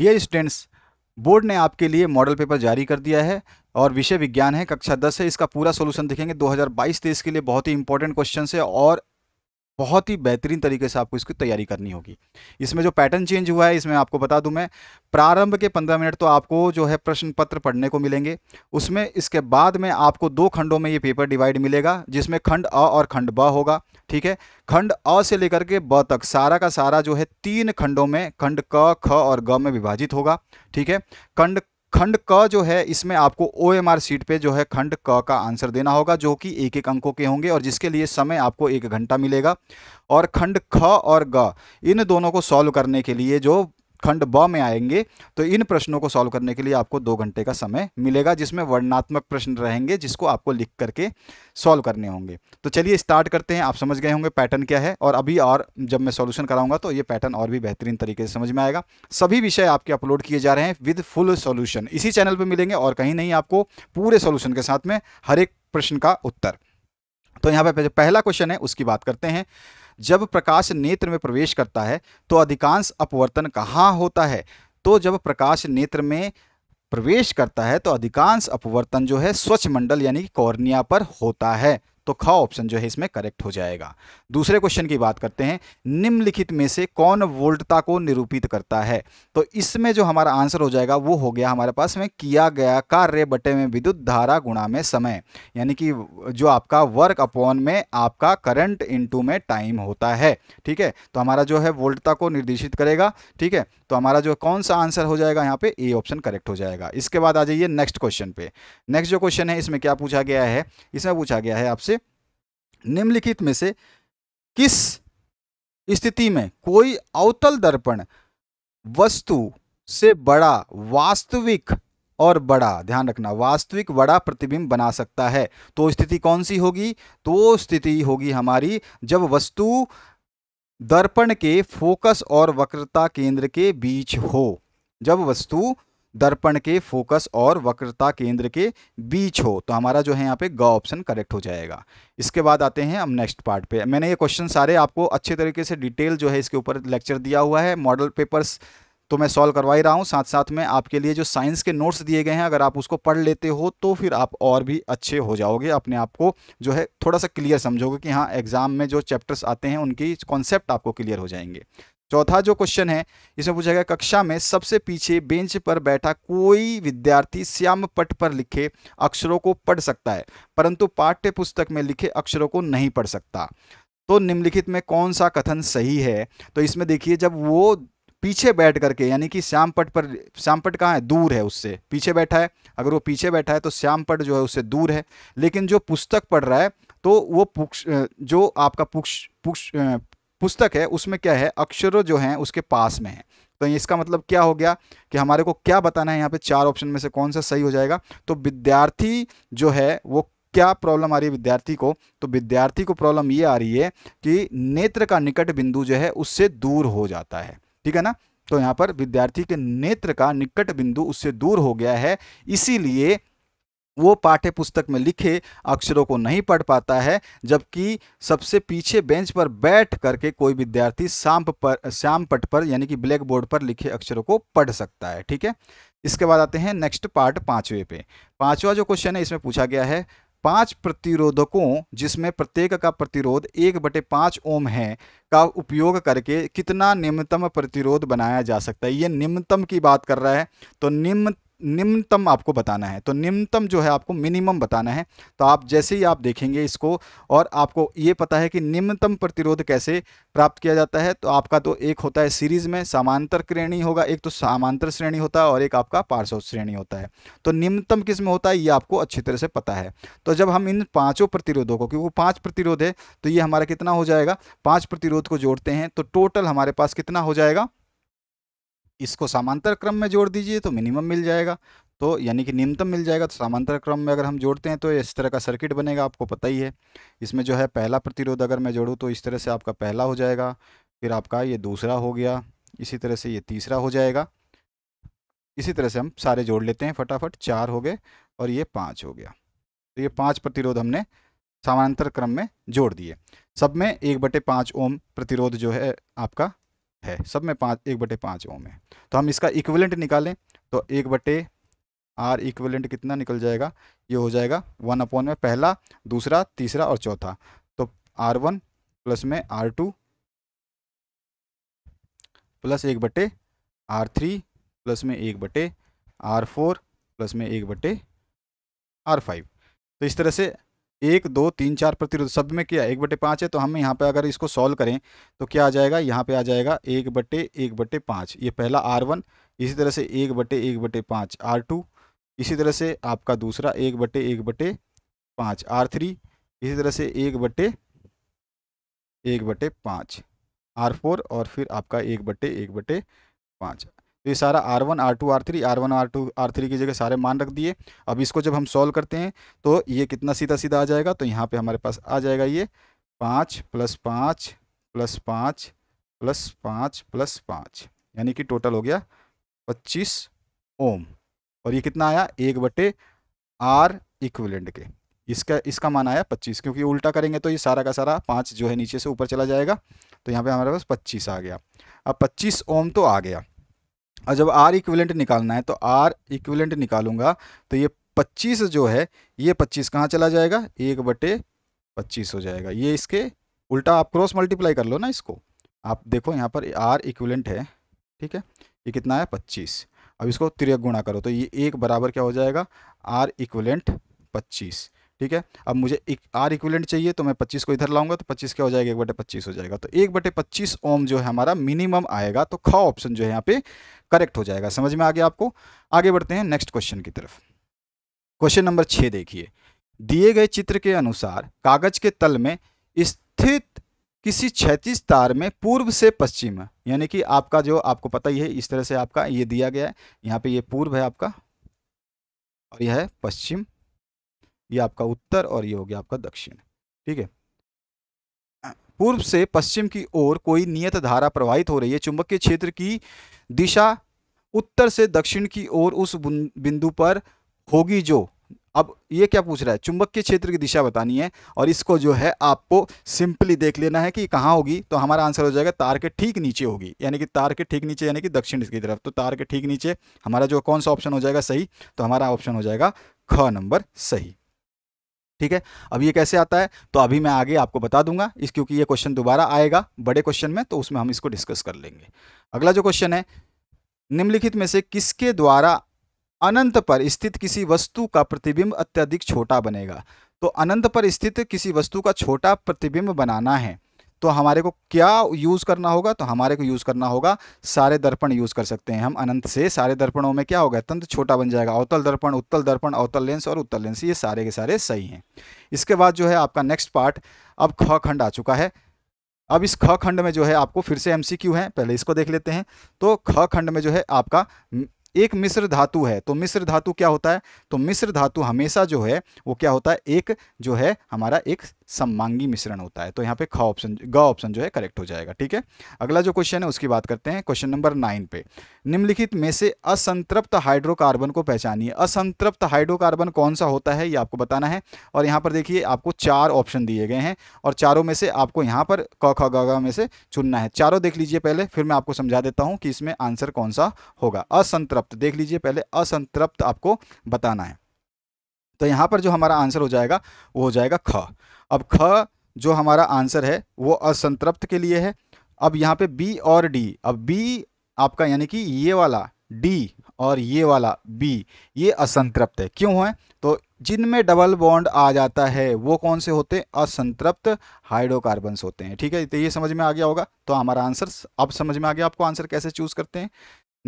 Dear students board ने आपके लिए मॉडल पेपर जारी कर दिया है और विषय विज्ञान है कक्षा दस है इसका पूरा सोल्यूशन देखेंगे 2022-23 के लिए बहुत ही इंपॉर्टेंट क्वेश्चन है और बहुत ही बेहतरीन तरीके से आपको इसकी तैयारी करनी होगी इसमें जो पैटर्न चेंज हुआ है इसमें आपको बता दूं मैं प्रारंभ के 15 मिनट तो आपको जो है प्रश्न पत्र पढ़ने को मिलेंगे उसमें इसके बाद में आपको दो खंडों में ये पेपर डिवाइड मिलेगा जिसमें खंड अ और खंड ब होगा ठीक है खंड अ से लेकर के ब तक सारा का सारा जो है तीन खंडों में खंड क ख और ग में विभाजित होगा ठीक है खंड खंड क जो है इसमें आपको ओ एम आर सीट पर जो है खंड क का आंसर देना होगा जो कि एक एक अंकों के होंगे और जिसके लिए समय आपको एक घंटा मिलेगा और खंड ख और ग इन दोनों को सॉल्व करने के लिए जो खंड ब में आएंगे तो इन प्रश्नों को सॉल्व करने के लिए आपको दो घंटे का समय मिलेगा जिसमें वर्णात्मक प्रश्न रहेंगे जिसको आपको लिख करके सॉल्व करने होंगे तो चलिए स्टार्ट करते हैं आप समझ गए होंगे पैटर्न क्या है और अभी और जब मैं सॉल्यूशन कराऊंगा तो ये पैटर्न और भी बेहतरीन तरीके से समझ में आएगा सभी विषय आपके अपलोड किए जा रहे हैं विद फुल सॉल्यूशन इसी चैनल पर मिलेंगे और कहीं नहीं आपको पूरे सॉल्यूशन के साथ में हर एक प्रश्न का उत्तर तो यहाँ पे पहला क्वेश्चन है उसकी बात करते हैं जब प्रकाश नेत्र में प्रवेश करता है तो अधिकांश अपवर्तन कहाँ होता है तो जब प्रकाश नेत्र में प्रवेश करता है तो अधिकांश अपवर्तन जो है स्वच्छ मंडल यानी कॉर्निया पर होता है तो ख ऑप्शन जो है इसमें करेक्ट हो जाएगा दूसरे क्वेश्चन की बात करते हैं निम्नलिखित में से कौन वोल्टता को निरूपित करता है तो इसमें जो हमारा आंसर हो जाएगा वो हो गया हमारे पास में किया गया कार्य बटे में विद्युत धारा गुणा में समय यानी कि जो आपका वर्क अपॉन में आपका करंट इंटू में टाइम होता है ठीक है तो हमारा जो है वोल्टता को निर्देशित करेगा ठीक है तो हमारा जो कौन सा आंसर हो जाएगा यहाँ पे ए ऑप्शन करेक्ट हो जाएगा इसके बाद आ जाइए नेक्स्ट क्वेश्चन पे नेक्स्ट जो क्वेश्चन है इसमें क्या पूछा गया है इसमें पूछा गया है आपसे निम्नलिखित में से किस स्थिति में कोई अवतल दर्पण वस्तु से बड़ा वास्तविक और बड़ा ध्यान रखना वास्तविक बड़ा प्रतिबिंब बना सकता है तो स्थिति कौन सी होगी तो स्थिति होगी हमारी जब वस्तु दर्पण के फोकस और वक्रता केंद्र के बीच हो जब वस्तु दर्पण के फोकस और वक्रता केंद्र के बीच हो तो हमारा जो है यहाँ पे ग ऑप्शन करेक्ट हो जाएगा इसके बाद आते हैं हम नेक्स्ट पार्ट पे मैंने ये क्वेश्चन सारे आपको अच्छे तरीके से डिटेल जो है इसके ऊपर लेक्चर दिया हुआ है मॉडल पेपर्स तो मैं सॉल्व करवा ही रहा हूँ साथ साथ में आपके लिए जो साइंस के नोट्स दिए गए हैं अगर आप उसको पढ़ लेते हो तो फिर आप और भी अच्छे हो जाओगे अपने आप को जो है थोड़ा सा क्लियर समझोगे कि हाँ एग्ज़ाम में जो चैप्टर्स आते हैं उनकी कॉन्सेप्ट आपको क्लियर हो जाएंगे चौथा जो क्वेश्चन है इसमें पूछा गया कक्षा में सबसे पीछे बेंच पर बैठा कोई विद्यार्थी श्याम पट पर लिखे अक्षरों को पढ़ सकता है परंतु पाठ्य पुस्तक में लिखे अक्षरों को नहीं पढ़ सकता तो निम्नलिखित में कौन सा कथन सही है तो इसमें देखिए जब वो पीछे बैठ करके यानी कि श्याम पट पर श्याम पट कहाँ है दूर है उससे पीछे बैठा है अगर वो पीछे बैठा है तो श्याम पट जो है उससे दूर है लेकिन जो पुस्तक पढ़ रहा है तो वो पुक्ष जो आपका पुक्ष पुक्ष पुस्तक है उसमें क्या है अक्षरों जो हैं उसके पास में है तो इसका मतलब क्या हो गया कि हमारे को क्या बताना है यहाँ पे चार ऑप्शन में से कौन सा सही हो जाएगा तो विद्यार्थी जो है वो क्या प्रॉब्लम आ रही है विद्यार्थी को तो विद्यार्थी को प्रॉब्लम ये आ रही है कि नेत्र का निकट बिंदु जो है उससे दूर हो जाता है ठीक है ना तो यहाँ पर विद्यार्थी के नेत्र का निकट बिंदु उससे दूर हो गया है इसीलिए वो पाठ्य पुस्तक में लिखे अक्षरों को नहीं पढ़ पाता है जबकि सबसे पीछे बेंच पर बैठ करके कोई विद्यार्थी श्याम पर श्याम पट पर यानी कि ब्लैक बोर्ड पर लिखे अक्षरों को पढ़ सकता है ठीक है इसके बाद आते हैं नेक्स्ट पार्ट पाँचवें पे पांचवा जो क्वेश्चन है इसमें पूछा गया है पांच प्रतिरोधकों जिसमें प्रत्येक का प्रतिरोध एक बटे पाँच ओम है का उपयोग करके कितना निम्नतम प्रतिरोध बनाया जा सकता है ये निम्नतम की बात कर रहा है तो निम्न निम्नतम आपको बताना है तो निम्नतम जो है आपको मिनिमम बताना है तो आप जैसे ही आप देखेंगे इसको और आपको ये पता है कि निम्नतम प्रतिरोध कैसे प्राप्त किया जाता है तो आपका तो एक होता है सीरीज में समांतर श्रेणी होगा एक तो समांतर श्रेणी होता है और एक आपका पार्श्व श्रेणी होता है तो निम्नतम किस में होता है ये आपको अच्छी तरह से पता है तो जब हम इन पाँचों प्रतिरोधों को क्योंकि पाँच प्रतिरोध है तो ये हमारा कितना हो जाएगा पाँच प्रतिरोध को जोड़ते हैं तो टोटल हमारे पास कितना हो जाएगा इसको समांतर क्रम में जोड़ दीजिए तो मिनिमम मिल जाएगा तो यानी कि न्यूनतम मिल जाएगा तो समांतर क्रम में अगर हम जोड़ते हैं तो इस तरह का सर्किट बनेगा आपको पता ही है इसमें जो है पहला प्रतिरोध अगर मैं जोड़ूँ तो इस तरह से आपका पहला हो जाएगा फिर आपका ये दूसरा हो गया इसी तरह से ये तीसरा हो जाएगा इसी तरह से हम सारे जोड़ लेते हैं फटाफट चार हो गए और ये पाँच हो गया तो ये पाँच प्रतिरोध हमने समांतर क्रम में जोड़ दिए सब में एक बटे पाँच ओम प्रतिरोध जो है आपका है सब में पाँच एक बटे पाँच ओम है तो हम इसका इक्वलेंट निकालें तो एक बटे आर इक्वलेंट कितना निकल जाएगा ये हो जाएगा वन अपॉन में पहला दूसरा तीसरा और चौथा तो आर वन प्लस में आर टू प्लस एक बटे आर थ्री प्लस में एक बटे आर फोर प्लस में एक बटे आर फाइव तो इस तरह से एक दो तीन चार प्रतिरोध शब्द में क्या एक बटे पाँच है तो हम यहाँ पे अगर इसको सॉल्व करें तो क्या आ जाएगा यहाँ पे आ जाएगा एक बटे एक बटे पाँच ये पहला आर वन इसी तरह से एक बटे एक बटे पाँच आर टू इसी तरह से आपका दूसरा एक बटे एक बटे पाँच आर थ्री इसी तरह से एक बटे एक बटे पाँच आर फोर और फिर आपका एक बटे एक बटे पाँच तो ये सारा R one R two R three R one R two R three की जगह सारे मान रख दिए अब इसको जब हम सॉल्व करते हैं तो ये कितना सीधा सीधा आ जाएगा तो यहाँ पे हमारे पास आ जाएगा ये पाँच प्लस पाँच प्लस पाँच प्लस पाँच प्लस पाँच यानी कि टोटल हो गया पच्चीस ओम और ये कितना आया एक बटे आर इक्विलेंट के इसका इसका मान आया पच्चीस क्योंकि उल्टा करेंगे तो ये सारा का सारा पाँच जो है नीचे से ऊपर चला जाएगा तो यहाँ पर हमारे पास पच्चीस आ गया अब पच्चीस ओम तो आ गया और जब आर इक्विलेंट निकालना है तो आर इक्विलेंट निकालूंगा तो ये पच्चीस जो है ये पच्चीस कहाँ चला जाएगा एक बटे पच्चीस हो जाएगा ये इसके उल्टा आप क्रॉस मल्टीप्लाई कर लो ना इसको आप देखो यहाँ पर आर इक्विलेंट है ठीक है ये कितना है पच्चीस अब इसको तिरक गुणा करो तो ये एक बराबर क्या हो जाएगा आर इक्वलेंट पच्चीस ठीक है अब मुझे एक आर इक्विलेंट चाहिए तो मैं पच्चीस को इधर लाऊंगा तो पच्चीस क्या हो जाएगा एक बटे पच्चीस हो जाएगा तो एक बटे पच्चीस ओम जो है हमारा मिनिमम आएगा तो ख ऑप्शन जो है यहाँ पे करेक्ट हो जाएगा समझ में आ गया आपको आगे बढ़ते हैं नेक्स्ट क्वेश्चन की तरफ क्वेश्चन नंबर छः देखिए दिए गए चित्र के अनुसार कागज के तल में स्थित किसी छैतीस तार में पूर्व से पश्चिम यानी कि आपका जो आपको पता ही है इस तरह से आपका ये दिया गया है यहाँ पे ये पूर्व है आपका और यह है पश्चिम ये आपका उत्तर और ये हो गया आपका दक्षिण ठीक है पूर्व से पश्चिम की ओर कोई नियत धारा प्रवाहित हो रही है चुंबकीय क्षेत्र की दिशा उत्तर से दक्षिण की ओर उस बिंदु पर होगी जो अब ये क्या पूछ रहा है के क्षेत्र की दिशा बतानी है और इसको जो है आपको सिंपली देख लेना है कि कहाँ होगी तो हमारा आंसर हो जाएगा तार के ठीक नीचे होगी यानी कि तार के ठीक नीचे यानी कि दक्षिण की तरफ तो तार के ठीक नीचे हमारा जो कौन सा ऑप्शन हो जाएगा सही तो हमारा ऑप्शन हो जाएगा ख नंबर सही ठीक है अब ये कैसे आता है तो अभी मैं आगे आपको बता दूंगा इस क्योंकि ये क्वेश्चन दोबारा आएगा बड़े क्वेश्चन में तो उसमें हम इसको डिस्कस कर लेंगे अगला जो क्वेश्चन है निम्नलिखित में से किसके द्वारा अनंत पर स्थित किसी वस्तु का प्रतिबिंब अत्यधिक छोटा बनेगा तो अनंत पर स्थित किसी वस्तु का छोटा प्रतिबिंब बनाना है तो हमारे को क्या यूज़ करना होगा तो हमारे को यूज़ करना होगा सारे दर्पण यूज़ कर सकते हैं हम अनंत से सारे दर्पणों में क्या होगा तंत्र छोटा बन जाएगा अवतल दर्पण उत्तल दर्पण अवतल लेंस और उत्तल लेंस ये सारे के सारे सही हैं इसके बाद जो है आपका नेक्स्ट पार्ट अब ख खंड आ चुका है अब इस ख खंड में जो है आपको फिर से एमसीक्यू है पहले इसको देख लेते हैं तो ख खंड में जो है आपका एक मिश्र धातु है तो मिश्र धातु क्या होता है तो मिश्र धातु हमेशा जो है वो क्या होता है एक जो है हमारा एक सम्मांगी मिश्रण होता है तो यहाँ पे ख ऑप्शन ग ऑप्शन जो है करेक्ट हो जाएगा ठीक है अगला जो क्वेश्चन है उसकी बात करते हैं क्वेश्चन नंबर नाइन पे निम्नलिखित में से असंतृप्त हाइड्रोकार्बन को पहचानिए असंतृप्त हाइड्रोकार्बन कौन सा होता है ये आपको बताना है और यहाँ पर देखिए आपको चार ऑप्शन दिए गए हैं और चारों में से आपको यहाँ पर क ख ग में से चुनना है चारों देख लीजिए पहले फिर मैं आपको समझा देता हूँ कि इसमें आंसर कौन सा होगा असंतृप्त असंतृप्त देख लीजिए पहले असंतृप्त आपको बताना है तो यहाँ पर जो हमारा आंसर हो जाएगा वो हो जाएगा ख अब ख जो हमारा आंसर है वो असंतृप्त के लिए है अब यहाँ पे बी और डी अब बी आपका यानी कि ये वाला डी और ये वाला बी ये असंतृप्त है क्यों है तो जिनमें डबल बॉन्ड आ जाता है वो कौन से होते हैं असंतृप्त हाइड्रोकार्बन्स होते हैं ठीक है तो ये समझ में आ गया होगा तो हमारा आंसर अब समझ में आ गया आपको आंसर कैसे चूज़ करते हैं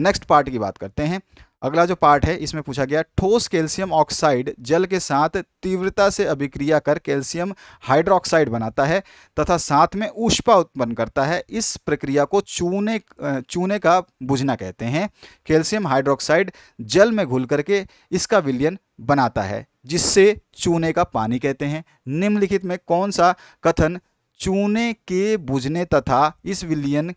नेक्स्ट पार्ट की बात करते हैं अगला जो पार्ट है इसमें पूछा गया ठोस कैल्शियम ऑक्साइड जल के साथ तीव्रता से अभिक्रिया कर कैल्शियम हाइड्रोक्साइड बनाता है तथा साथ में ऊष्पा उत्पन्न करता है इस प्रक्रिया को चूने चूने का बुझना कहते हैं कैल्शियम हाइड्रोक्साइड जल में घुल करके इसका विलियन बनाता है जिससे चूने का पानी कहते हैं निम्नलिखित में कौन सा कथन चूने के बुझने तथा इस विलियन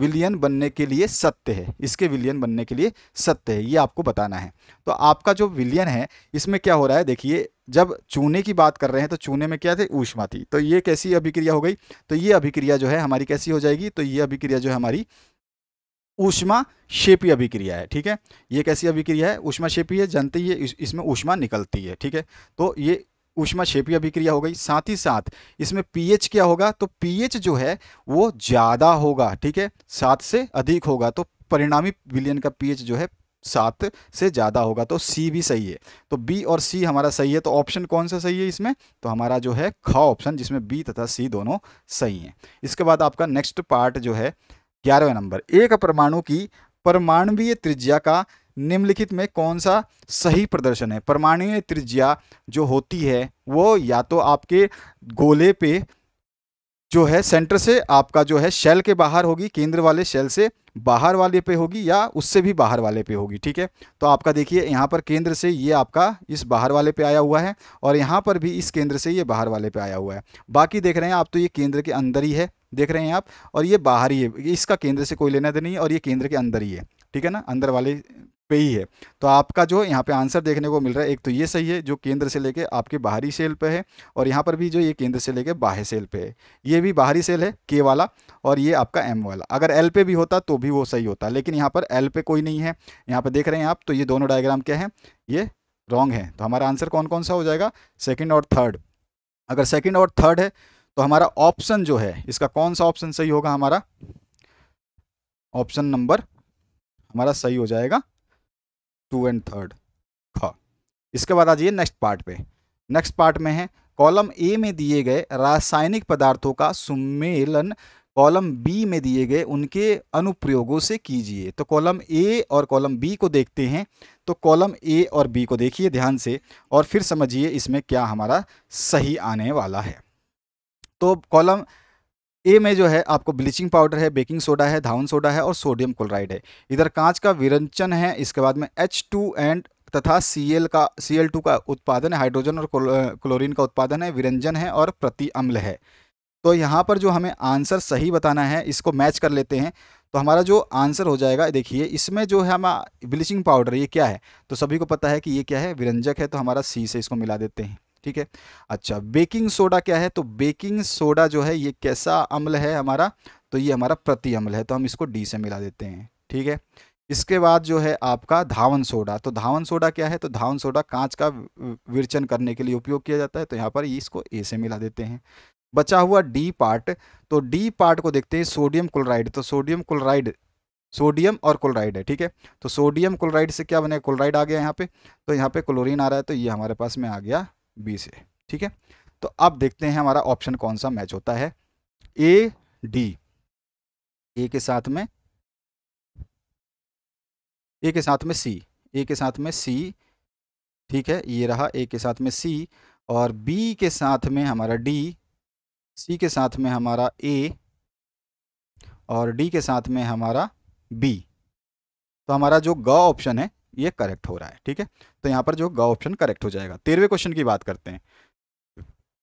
विलियन बनने के लिए सत्य है इसके विलियन बनने के लिए सत्य है ये आपको बताना है तो आपका जो विलियन है इसमें क्या हो रहा है देखिए जब चूने की बात कर रहे हैं तो चूने में क्या थे ऊष्मा थी तो ये कैसी अभिक्रिया हो गई तो ये अभिक्रिया जो है हमारी कैसी हो जाएगी तो ये अभिक्रिया जो है हमारी ऊष्मा शेपी अभिक्रिया है ठीक है ये कैसी अभिक्रिया है ऊष्मा शेपी है जनते ही इसमें ऊष्मा निकलती है ठीक है तो ये ऊष्मा क्षेपी अभिक्रिया हो गई साथ ही साथ इसमें पीएच क्या होगा तो पीएच जो है वो ज़्यादा होगा ठीक है सात से अधिक होगा तो परिणामी विलियन का पीएच जो है सात से ज़्यादा होगा तो सी भी सही है तो बी और सी हमारा सही है तो ऑप्शन कौन सा सही है इसमें तो हमारा जो है ख ऑप्शन जिसमें बी तथा सी दोनों सही है इसके बाद आपका नेक्स्ट पार्ट जो है ग्यारहवें नंबर एक परमाणु की परमाणवीय त्रिज्या का निम्नलिखित में कौन सा सही प्रदर्शन है परमाणु त्रिज्या जो होती है वो या तो आपके गोले पे जो है सेंटर से आपका जो है शेल के बाहर होगी केंद्र वाले शेल से बाहर वाले पे होगी या उससे भी बाहर वाले पे होगी ठीक है तो आपका देखिए यहाँ पर केंद्र से ये आपका इस बाहर वाले पे आया हुआ है और यहाँ पर भी इस केंद्र से ये बाहर वाले पे आया हुआ है बाकी देख रहे हैं आप तो ये केंद्र के अंदर ही है देख रहे हैं आप और ये बाहर ही है इसका केंद्र से कोई लेना देना नहीं है और ये केंद्र के अंदर ही है ठीक है ना अंदर वाले पे ही है तो आपका जो यहाँ पे आंसर देखने को मिल रहा है एक तो ये सही है जो केंद्र से लेके आपके बाहरी सेल पे है और यहाँ पर भी जो ये केंद्र से लेके बाहर सेल पे है ये भी बाहरी सेल है के वाला और ये आपका एम वाला अगर एल पे भी होता तो भी वो सही होता लेकिन यहाँ पर एल पे कोई नहीं है यहाँ पर देख रहे हैं आप तो ये दोनों डायग्राम क्या है ये रॉन्ग है तो हमारा आंसर कौन कौन सा हो जाएगा सेकेंड और थर्ड अगर सेकेंड और थर्ड है तो हमारा ऑप्शन जो है इसका कौन सा ऑप्शन सही होगा हमारा ऑप्शन नंबर हमारा सही हो जाएगा टू एंड थर्ड ख इसके बाद आ जाइए नेक्स्ट पार्ट पे नेक्स्ट पार्ट में है कॉलम ए में दिए गए रासायनिक पदार्थों का सुमेलन कॉलम बी में दिए गए उनके अनुप्रयोगों से कीजिए तो कॉलम ए और कॉलम बी को देखते हैं तो कॉलम ए और बी को देखिए ध्यान से और फिर समझिए इसमें क्या हमारा सही आने वाला है तो कॉलम ए में जो है आपको ब्लीचिंग पाउडर है बेकिंग सोडा है धावन सोडा है और सोडियम क्लोराइड है इधर कांच का विरंचन है इसके बाद में एच टू एंड तथा सी एल का सी एल टू का उत्पादन है हाइड्रोजन और क्लोरीन का उत्पादन है विरंजन है और प्रति अम्ल है तो यहाँ पर जो हमें आंसर सही बताना है इसको मैच कर लेते हैं तो हमारा जो आंसर हो जाएगा देखिए इसमें जो है हम ब्लीचिंग पाउडर ये क्या है तो सभी को पता है कि ये क्या है विरंजक है तो हमारा सी से इसको मिला देते हैं ठीक है अच्छा बेकिंग सोडा क्या है तो बेकिंग सोडा जो है ये कैसा अम्ल है हमारा तो ये हमारा प्रति अम्ल है तो हम इसको डी से मिला देते हैं ठीक है इसके बाद जो है आपका धावन सोडा तो धावन सोडा क्या है तो धावन सोडा कांच का विरचन करने के लिए उपयोग किया जाता है तो यहाँ पर इसको ए से मिला देते हैं बचा हुआ डी पार्ट तो डी पार्ट को देखते हैं सोडियम क्लोराइड तो सोडियम क्लोराइड सोडियम और क्लोराइड है ठीक है तो सोडियम क्लोराइड से क्या बनेगा क्लोराइड आ गया यहाँ पे तो यहाँ पे क्लोरीन आ रहा है तो ये हमारे पास में आ गया बी से ठीक है तो अब देखते हैं हमारा ऑप्शन कौन सा मैच होता है ए डी ए के साथ में ए के साथ में सी ए के साथ में सी ठीक है ये रहा ए के साथ में सी और बी के साथ में हमारा डी सी के साथ में हमारा ए और डी के साथ में हमारा बी तो हमारा जो ग ऑप्शन है ये करेक्ट हो रहा है ठीक है तो यहाँ पर जो ग ऑप्शन करेक्ट हो जाएगा तेरहवें क्वेश्चन की बात करते हैं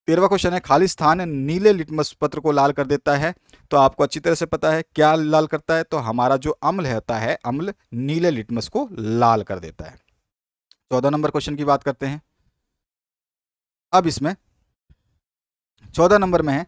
तेरहवा क्वेश्चन है खाली स्थान नीले लिटमस पत्र को लाल कर देता है तो आपको अच्छी तरह से पता है क्या लाल करता है तो हमारा जो अम्ल होता है अम्ल नीले लिटमस को लाल कर देता है चौदह नंबर क्वेश्चन की बात करते हैं अब इसमें चौदह नंबर में है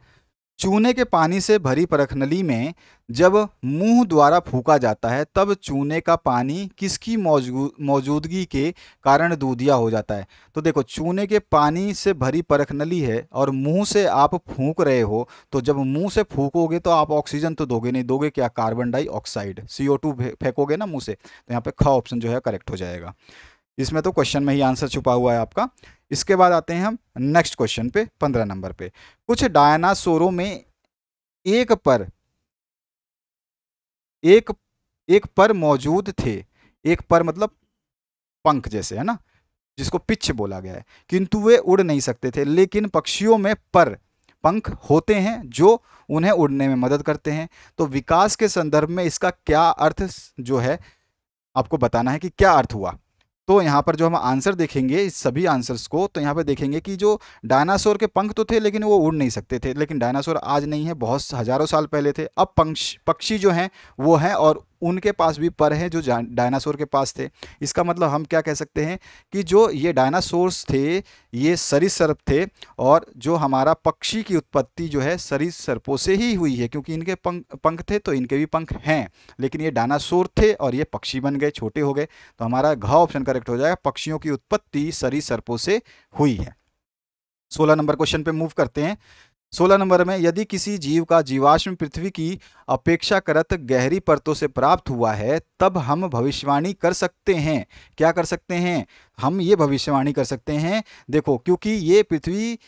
चूने के पानी से भरी परख नली में जब मुंह द्वारा फूका जाता है तब चूने का पानी किसकी मौजूदगी के कारण दूधिया हो जाता है तो देखो चूने के पानी से भरी परख नली है और मुंह से आप फूंक रहे हो तो जब मुंह से फूकोगे तो आप ऑक्सीजन तो दोगे नहीं दोगे क्या carbon dioxide C O two फेंकोगे ना मुँह से तो यहाँ पर ख ऑप्शन जो है करेक्ट हो जाएगा इसमें तो क्वेश्चन में ही आंसर छुपा हुआ है आपका इसके बाद आते हैं हम नेक्स्ट क्वेश्चन पे पंद्रह नंबर पे कुछ डायनासोरों में एक पर एक एक पर मौजूद थे एक पर मतलब पंख जैसे है ना जिसको पिच बोला गया है किंतु वे उड़ नहीं सकते थे लेकिन पक्षियों में पर पंख होते हैं जो उन्हें उड़ने में मदद करते हैं तो विकास के संदर्भ में इसका क्या अर्थ जो है आपको बताना है कि क्या अर्थ हुआ तो यहाँ पर जो हम आंसर देखेंगे इस सभी आंसर्स को तो यहाँ पर देखेंगे कि जो डायनासोर के पंख तो थे लेकिन वो उड़ नहीं सकते थे लेकिन डायनासोर आज नहीं है बहुत हज़ारों साल पहले थे अब पंक्ष पक्षी जो हैं वो हैं और उनके पास भी पर हैं जो डायनासोर के पास थे इसका मतलब हम क्या कह सकते हैं कि जो ये डायनासोर्स थे ये सरीसर्प थे और जो हमारा पक्षी की उत्पत्ति जो है सरीसर्पों से ही हुई है क्योंकि इनके पंख पंख थे तो इनके भी पंख हैं लेकिन ये डायनासोर थे और ये पक्षी बन गए छोटे हो गए तो हमारा घ ऑप्शन करेक्ट हो जाएगा पक्षियों की उत्पत्ति सरीसर्पों से हुई है सोलह नंबर क्वेश्चन पे मूव करते हैं सोलह नंबर में यदि किसी जीव का जीवाश्म पृथ्वी की अपेक्षाकृत गहरी परतों से प्राप्त हुआ है तब हम भविष्यवाणी कर सकते हैं क्या कर सकते हैं हम ये भविष्यवाणी कर सकते हैं देखो क्योंकि ये पृथ्वी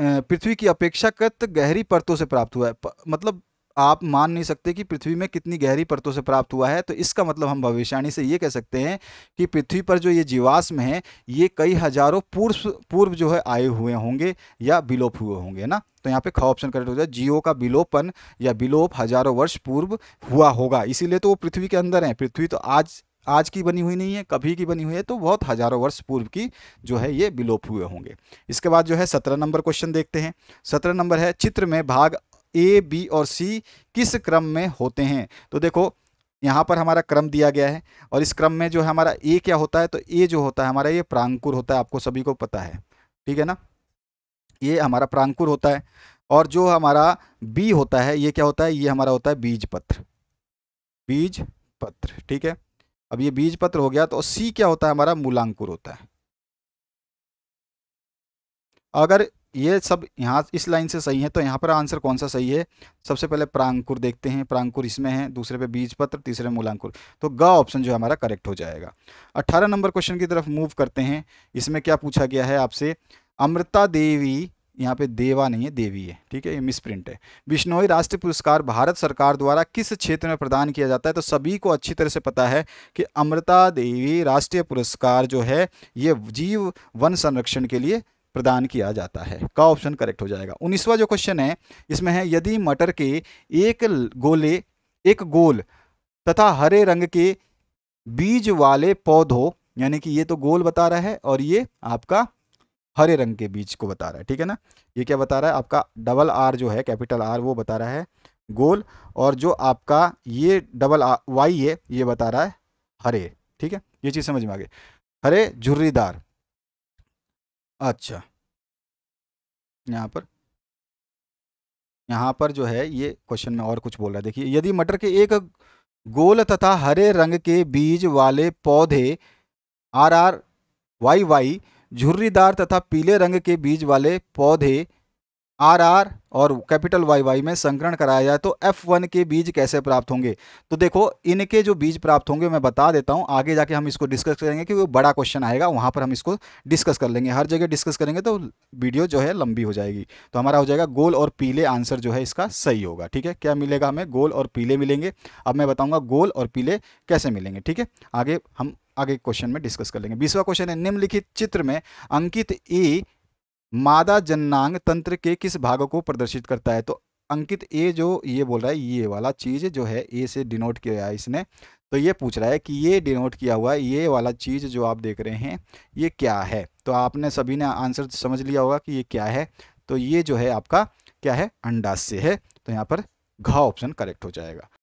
पृथ्वी की अपेक्षाकृत गहरी परतों से प्राप्त हुआ है मतलब आप मान नहीं सकते कि पृथ्वी में कितनी गहरी परतों से प्राप्त हुआ है तो इसका मतलब हम भविष्यवाणी से ये कह सकते हैं कि पृथ्वी पर जो ये जीवाश्म है ये कई हज़ारों पूर्व पूर्व जो है आए हुए होंगे या विलोप हुए होंगे ना तो यहाँ पे ख ऑप्शन करेक्ट हो जाए जियो का विलोपन या विलोप हजारों वर्ष पूर्व हुआ होगा इसीलिए तो वो पृथ्वी के अंदर है पृथ्वी तो आज आज की बनी हुई नहीं है कभी की बनी हुई है तो बहुत हजारों वर्ष पूर्व की जो है ये विलोप हुए होंगे इसके बाद जो है सत्रह नंबर क्वेश्चन देखते हैं सत्रह नंबर है चित्र में भाग ए बी और सी किस क्रम में होते हैं तो देखो यहाँ पर हमारा क्रम दिया गया है और इस क्रम में जो है हमारा ए क्या होता है तो ए जो होता है हमारा ये प्रांकुर होता है आपको सभी को पता है ठीक है ना ये हमारा प्रांकुर होता है और जो हमारा बी होता है ये क्या होता है ये हमारा होता है बीज पत्र बीज पत्र ठीक है अब ये बीज पत्र हो गया तो सी क्या होता है हमारा मूलांकुर होता है अगर ये सब यहाँ इस लाइन से सही है तो यहाँ पर आंसर कौन सा सही है सबसे पहले प्रांकुर देखते हैं प्रांकुर इसमें है दूसरे पे बीज पत्र तीसरे मूलांकुर तो ग ऑप्शन जो है हमारा करेक्ट हो जाएगा अट्ठारह नंबर क्वेश्चन की तरफ मूव करते हैं इसमें क्या पूछा गया है आपसे अमृता देवी यहाँ पे देवा नहीं है देवी है ठीक है ये मिस प्रिंट है बिश्नोई राष्ट्रीय पुरस्कार भारत सरकार द्वारा किस क्षेत्र में प्रदान किया जाता है तो सभी को अच्छी तरह से पता है कि अमृता देवी राष्ट्रीय पुरस्कार जो है ये जीव वन संरक्षण के लिए प्रदान किया जाता है का ऑप्शन करेक्ट हो जाएगा उन्नीसवा जो क्वेश्चन है इसमें है यदि मटर के एक गोले एक गोल तथा हरे रंग के बीज वाले पौधों यानी कि ये तो गोल बता रहा है और ये आपका हरे रंग के बीज को बता रहा है ठीक है ना ये क्या बता रहा है आपका डबल आर जो है कैपिटल आर वो बता रहा है गोल और जो आपका ये डबल वाई है ये बता रहा है हरे ठीक है ये चीज़ समझ में आ गई हरे झुर्रीदार अच्छा। यहाँ पर? यहाँ पर जो है ये क्वेश्चन में और कुछ बोल रहा है देखिए यदि मटर के एक गोल तथा हरे रंग के बीज वाले पौधे आर आर वाई वाई झुर्रीदार तथा पीले रंग के बीज वाले पौधे आर आर और कैपिटल वाई वाई में संकरण कराया जाए तो एफ वन के बीज कैसे प्राप्त होंगे तो देखो इनके जो बीज प्राप्त होंगे मैं बता देता हूँ आगे जाके हम इसको डिस्कस करेंगे क्योंकि बड़ा क्वेश्चन आएगा वहाँ पर हम इसको डिस्कस कर लेंगे हर जगह डिस्कस करेंगे तो वीडियो जो है लंबी हो जाएगी तो हमारा हो जाएगा गोल और पीले आंसर जो है इसका सही होगा ठीक है क्या मिलेगा हमें गोल और पीले मिलेंगे अब मैं बताऊँगा गोल और पीले कैसे मिलेंगे ठीक है आगे हम आगे क्वेश्चन में डिस्कस कर लेंगे बीसवा क्वेश्चन है निम्नलिखित चित्र में अंकित ई e मादा जननांग तंत्र के किस भाग को प्रदर्शित करता है तो अंकित ए जो ये बोल रहा है ये वाला चीज़ जो है ए से डिनोट किया है इसने तो ये पूछ रहा है कि ये डिनोट किया हुआ ये वाला चीज़ जो आप देख रहे हैं ये क्या है तो आपने सभी ने आंसर समझ लिया होगा कि ये क्या है तो ये जो है आपका क्या है अंडाश्य है तो यहाँ पर घ ऑप्शन करेक्ट हो जाएगा